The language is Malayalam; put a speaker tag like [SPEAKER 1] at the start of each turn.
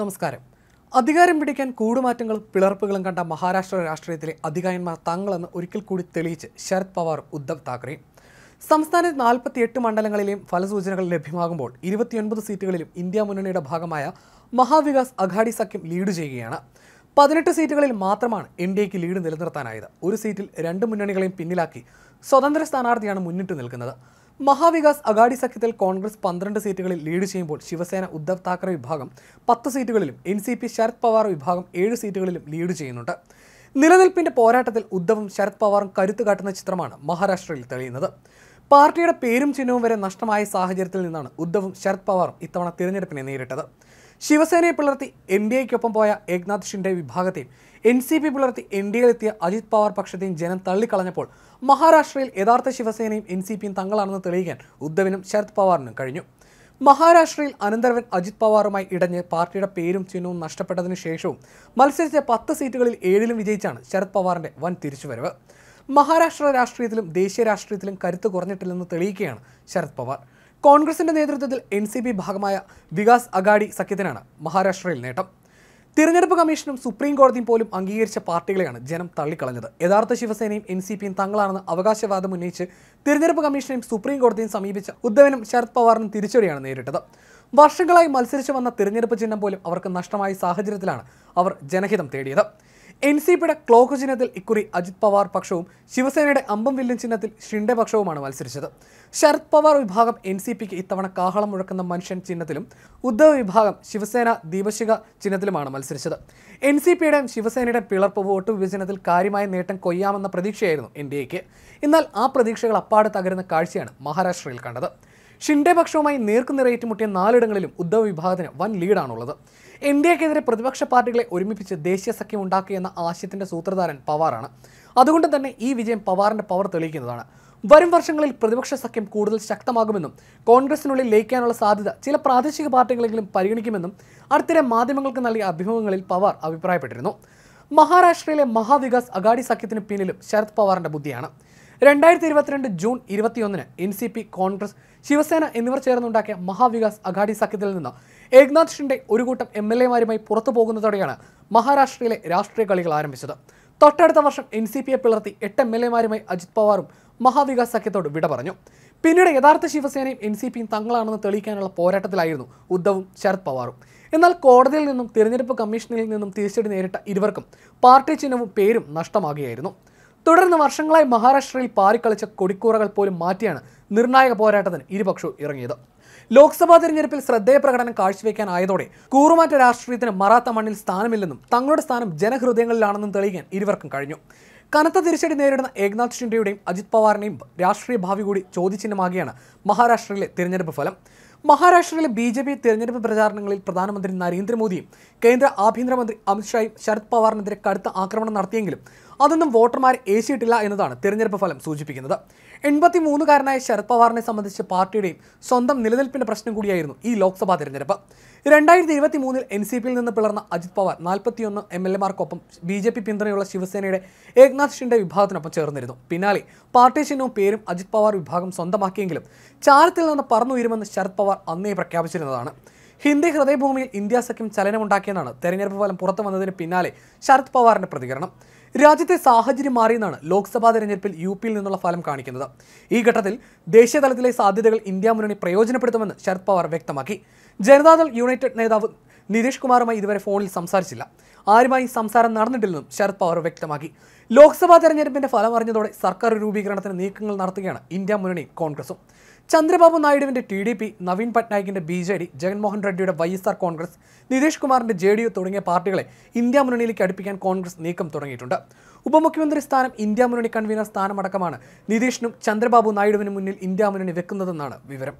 [SPEAKER 1] നമസ്കാരം അധികാരം പിടിക്കാൻ കൂടുമാറ്റങ്ങളും പിളർപ്പുകളും കണ്ട മഹാരാഷ്ട്ര രാഷ്ട്രീയത്തിലെ അധികാരന്മാർ തങ്ങളെന്ന് ഒരിക്കൽ കൂടി തെളിയിച്ച് ശരത് പവാർ ഉദ്ധവ് താക്കറെ സംസ്ഥാനത്ത് നാൽപ്പത്തിയെട്ട് മണ്ഡലങ്ങളിലെയും ഫലസൂചനകൾ ലഭ്യമാകുമ്പോൾ ഇരുപത്തിയൊൻപത് സീറ്റുകളിലും ഇന്ത്യ മുന്നണിയുടെ ഭാഗമായ മഹാവികാസ് അഘാടി സഖ്യം ലീഡ് ചെയ്യുകയാണ് പതിനെട്ട് സീറ്റുകളിൽ മാത്രമാണ് എൻ ഡി എക്ക് ലീഡ് നിലനിർത്താനായത് ഒരു സീറ്റിൽ രണ്ട് മുന്നണികളെയും പിന്നിലാക്കി സ്വതന്ത്ര സ്ഥാനാർത്ഥിയാണ് മുന്നിട്ട് നിൽക്കുന്നത് മഹാവികാസ് അഗാഡി സഖ്യത്തിൽ കോൺഗ്രസ് പന്ത്രണ്ട് സീറ്റുകളിൽ ലീഡ് ചെയ്യുമ്പോൾ ശിവസേന ഉദ്ധവ് താക്കറെ വിഭാഗം പത്ത് സീറ്റുകളിലും N C P Sharad Pawar വിഭാഗം ഏഴ് സീറ്റുകളിലും ലീഡ് ചെയ്യുന്നുണ്ട് നിലനിൽപ്പിന്റെ പോരാട്ടത്തിൽ ഉദ്ധവും ശരത് പവാറും കരുത്തു കാട്ടുന്ന ചിത്രമാണ് മഹാരാഷ്ട്രയിൽ തെളിയുന്നത് പാർട്ടിയുടെ പേരും ചിഹ്നവും വരെ നഷ്ടമായ സാഹചര്യത്തിൽ നിന്നാണ് ഉദ്ധവും ശരത് പവാറും ഇത്തവണ തിരഞ്ഞെടുപ്പിനെ നേരിട്ടത് ശിവസേനയെ പിളർത്തി എൻ ഡി എക്കൊപ്പം പോയ ഏക്നാഥ് ഷിൻഡെ വിഭാഗത്തെയും എൻ സി പി പുലർത്തി എൻ ഡി എത്തിയ അജിത് പവാർ പക്ഷത്തെയും ജനം തള്ളിക്കളഞ്ഞപ്പോൾ മഹാരാഷ്ട്രയിൽ യഥാർത്ഥ ശിവസേനയും എൻ സി പിയും തങ്ങളാണെന്ന് തെളിയിക്കാൻ ഉദ്ധവിനും ശരത് പവാറിനും കഴിഞ്ഞു മഹാരാഷ്ട്രയിൽ അനന്തരവൻ അജിത് പവാറുമായി ഇടഞ്ഞ് പാർട്ടിയുടെ പേരും ചിഹ്നവും നഷ്ടപ്പെട്ടതിനു ശേഷവും മത്സരിച്ച പത്ത് സീറ്റുകളിൽ ഏഴിലും വിജയിച്ചാണ് ശരത് പവാറിന്റെ വൻ തിരിച്ചുവരവ് മഹാരാഷ്ട്ര രാഷ്ട്രീയത്തിലും ദേശീയ രാഷ്ട്രീയത്തിലും കരുത്ത് കുറഞ്ഞിട്ടില്ലെന്ന് തെളിയിക്കുകയാണ് ശരത് പവാർ കോൺഗ്രസിന്റെ നേതൃത്വത്തിൽ എൻ ഭാഗമായ വികാസ് അഗാഡി സഖ്യത്തിനാണ് മഹാരാഷ്ട്രയിൽ നേട്ടം തിരഞ്ഞെടുപ്പ് കമ്മീഷനും സുപ്രീം കോടതിയും പോലും അംഗീകരിച്ച പാർട്ടികളെയാണ് ജനം തള്ളിക്കളഞ്ഞത് യഥാർത്ഥ ശിവസേനയും എൻ സി പിയും തങ്ങളാണെന്ന് അവകാശവാദം ഉന്നയിച്ച് തിരഞ്ഞെടുപ്പ് കമ്മീഷനെയും സുപ്രീം കോടതിയും സമീപിച്ച ഉദ്ധവനും ശരത് പവാറിനും തിരിച്ചടിയാണ് നേരിട്ടത് വർഷങ്ങളായി മത്സരിച്ചു വന്ന തിരഞ്ഞെടുപ്പ് ചിഹ്നം പോലും അവർക്ക് നഷ്ടമായ സാഹചര്യത്തിലാണ് അവർ ജനഹിതം തേടിയത് എൻ സി പിയുടെ ക്ലോക്ക് ചിഹ്നത്തിൽ ഇക്കുറി അജിത് പവാർ പക്ഷവും ശിവസേനയുടെ അമ്പം വില്ലൻ ചിഹ്നത്തിൽ ഷിൻഡെ പക്ഷവുമാണ് മത്സരിച്ചത് ശരത് പവാർ വിഭാഗം എൻ സി പിക്ക് ഇത്തവണ കാഹളം മുഴക്കുന്ന മനുഷ്യൻ ചിഹ്നത്തിലും ഉദ്ധവ് വിഭാഗം ശിവസേന ദീപശിഖ ചിഹ്നത്തിലുമാണ് മത്സരിച്ചത് എൻ സി പിയുടെയും ശിവസേനയുടെയും പിളർപ്പ് വോട്ട് വിഭജനത്തിൽ കാര്യമായ നേട്ടം കൊയ്യാമെന്ന പ്രതീക്ഷയായിരുന്നു എൻ ഡി എക്ക് എന്നാൽ ആ പ്രതീക്ഷകൾ അപ്പാട് തകരുന്ന കാഴ്ചയാണ് മഹാരാഷ്ട്രയിൽ കണ്ടത് ഷിൻഡെ പക്ഷവുമായി നേർക്കുനിറ ഏറ്റുമുട്ടിയ നാലിടങ്ങളിലും ഉദ്ധവ് വിഭാഗത്തിന് വൻ ലീഡാണുള്ളത് എൻ ഡി എക്കെതിരെ പ്രതിപക്ഷ പാർട്ടികളെ ഒരുമിപ്പിച്ച് ദേശീയ സഖ്യം ഉണ്ടാക്കി എന്ന ആശയത്തിന്റെ സൂത്രധാരൻ പവാറാണ് അതുകൊണ്ട് തന്നെ ഈ വിജയം പവാറിന്റെ പവർ തെളിയിക്കുന്നതാണ് വരും വർഷങ്ങളിൽ പ്രതിപക്ഷ സഖ്യം കൂടുതൽ ശക്തമാകുമെന്നും കോൺഗ്രസിനുള്ളിൽ ലയിക്കാനുള്ള സാധ്യത ചില പ്രാദേശിക പാർട്ടികളെങ്കിലും പരിഗണിക്കുമെന്നും അടുത്തിടെ മാധ്യമങ്ങൾക്ക് നൽകിയ അഭിമുഖങ്ങളിൽ പവാർ അഭിപ്രായപ്പെട്ടിരുന്നു മഹാരാഷ്ട്രയിലെ മഹാവികാസ് അഗാഡി സഖ്യത്തിന് പിന്നിലും ശരത് പവാറിന്റെ ബുദ്ധിയാണ് രണ്ടായിരത്തി ഇരുപത്തിരണ്ട് ജൂൺ ഇരുപത്തിയൊന്നിന് N C P Congress Shiv Sena എന്നിവർ ചേർന്നുണ്ടാക്കിയ മഹാവികാസ് അഘാടി സഖ്യത്തിൽ നിന്ന് ഏക്നാഥ് ഷിൻഡെ ഒരു കൂട്ടം എം എൽ എമാരുമായി പുറത്തു പോകുന്നതോടെയാണ് മഹാരാഷ്ട്രയിലെ രാഷ്ട്രീയ കളികൾ ആരംഭിച്ചത് തൊട്ടടുത്ത വർഷം എൻ സി പിയെ പിളർത്തി എട്ട് എം എൽ എമാരുമായി അജിത് പവാറും മഹാവികാസ് സഖ്യത്തോട് വിട പറഞ്ഞു പിന്നീട് യഥാർത്ഥ ശിവസേനയും എൻ സി പിയും തങ്ങളാണെന്ന് തെളിയിക്കാനുള്ള പോരാട്ടത്തിലായിരുന്നു ഉദ്ധവും ശരത് പവാറും എന്നാൽ കോടതിയിൽ നിന്നും തിരഞ്ഞെടുപ്പ് കമ്മീഷനിൽ നിന്നും തിരിച്ചടി നേരിട്ട ഇരുവർക്കും പാർട്ടി ചിഹ്നവും പേരും നഷ്ടമാകുകയായിരുന്നു തുടർന്ന് വർഷങ്ങളായി മഹാരാഷ്ട്രയിൽ പാറിക്കളിച്ച കൊടിക്കൂറകൾ പോലും മാറ്റിയാണ് നിർണായക പോരാട്ടത്തിന് ഇരുപക്ഷവും ഇറങ്ങിയത് ലോക്സഭാ തിരഞ്ഞെടുപ്പിൽ ശ്രദ്ധേയ പ്രകടനം കാഴ്ചവെക്കാനായതോടെ കൂറുമാറ്റ രാഷ്ട്രീയത്തിന് മറാത്ത മണ്ണിൽ സ്ഥാനമില്ലെന്നും തങ്ങളുടെ സ്ഥാനം ജനഹൃദയങ്ങളിലാണെന്നും തെളിയിക്കാൻ ഇരുവർക്കും കഴിഞ്ഞു കനത്ത തിരിച്ചടി നേരിടുന്ന ഏക്നാഥ് ഷിൻഡെയുടെയും അജിത് പവാറിനെയും രാഷ്ട്രീയ ഭാവി കൂടി ചോദ്യചിഹ്നമാകിയാണ് മഹാരാഷ്ട്രയിലെ തിരഞ്ഞെടുപ്പ് ഫലം മഹാരാഷ്ട്രയിലെ ബി ജെ പി തിരഞ്ഞെടുപ്പ് പ്രചാരണങ്ങളിൽ പ്രധാനമന്ത്രി നരേന്ദ്രമോദിയും കേന്ദ്ര ആഭ്യന്തരമന്ത്രി അമിത്ഷായും ശരത് പവാറിനെതിരെ കടുത്ത ആക്രമണം നടത്തിയെങ്കിലും അതൊന്നും വോട്ടർമാരെ ഏശിയിട്ടില്ല എന്നതാണ് തിരഞ്ഞെടുപ്പ് ഫലം സൂചിപ്പിക്കുന്നത് എൺപത്തി മൂന്നുകാരനായ ശരത് പവാറിനെ സംബന്ധിച്ച് പാർട്ടിയുടെയും സ്വന്തം നിലനിൽപ്പിന്റെ പ്രശ്നം കൂടിയായിരുന്നു ഈ ലോക്സഭാ തെരഞ്ഞെടുപ്പ് രണ്ടായിരത്തി ഇരുപത്തി മൂന്നിൽ എൻ സി പിയിൽ നിന്ന് പിളർന്ന അജിത് പവാർ നാൽപ്പത്തിയൊന്ന് എം എൽ മാർക്കൊപ്പം ബി ജെ പി പിന്തുണയുള്ള ശിവസേനയുടെ ഏക്നാഥ് ഷിൻഡെ വിഭാഗത്തിനൊപ്പം ചേർന്നിരുന്നു പിന്നാലെ പാർട്ടി ചിഹ്നവും പേരും അജിത് പവാർ വിഭാഗം സ്വന്തമാക്കിയെങ്കിലും ചാരത്തിൽ നിന്ന് പറന്നുയരുമെന്ന് ശരത് പവാർ അന്നേ പ്രഖ്യാപിച്ചിരുന്നതാണ് ഹിന്ദി ഹൃദയഭൂമിയിൽ ഇന്ത്യ സഖ്യം ചലനമുണ്ടാക്കിയെന്നാണ് തെരഞ്ഞെടുപ്പ് ഫലം പുറത്തു വന്നതിന് പിന്നാലെ ശരത് പവാറിന്റെ പ്രതികരണം രാജ്യത്തെ സാഹചര്യം മാറിയെന്നാണ് ലോക്സഭാ തെരഞ്ഞെടുപ്പിൽ യു പിയിൽ നിന്നുള്ള ഫലം കാണിക്കുന്നത് ഈ ഘട്ടത്തിൽ ദേശീയതലത്തിലെ സാധ്യതകൾ ഇന്ത്യ മുന്നണി പ്രയോജനപ്പെടുത്തുമെന്ന് ശരത് പവാർ വ്യക്തമാക്കി ജനതാദൾ യുണൈറ്റഡ് നേതാവ് നിതീഷ് കുമാറുമായി ഇതുവരെ ഫോണിൽ സംസാരിച്ചില്ല ആരുമായി സംസാരം നടന്നിട്ടില്ലെന്നും ശരത് പവാർ വ്യക്തമാക്കി ലോക്സഭാ തെരഞ്ഞെടുപ്പിന്റെ ഫലം അറിഞ്ഞതോടെ സർക്കാർ രൂപീകരണത്തിന് നീക്കങ്ങൾ നടത്തുകയാണ് ഇന്ത്യ മുന്നണിയും കോൺഗ്രസും ചന്ദ്രബാബു നായിഡുവിൻ്റെ ടി ഡി പി നവീൻ പട്നായിക്കിൻ്റെ ബി ജെ ഡി ജഗൻമോഹൻ റെഡ്ഡിയുടെ Y S R Congress Nitish കുമാറിൻ്റെ ജെ ഡി യു തുടങ്ങിയ പാർട്ടികളെ ഇന്ത്യ മുന്നണിയിലേക്ക് അടുപ്പിക്കാൻ കോൺഗ്രസ് നീക്കം തുടങ്ങിയിട്ടുണ്ട് ഉപമുഖ്യമന്ത്രി സ്ഥാനം ഇന്ത്യ മുന്നണി കൺവീനർ സ്ഥാനമടക്കമാണ് നിതീഷിനും ചന്ദ്രബാബു നായിഡുവിനും മുന്നിൽ ഇന്ത്യ മുന്നണി വെക്കുന്നതെന്നാണ് വിവരം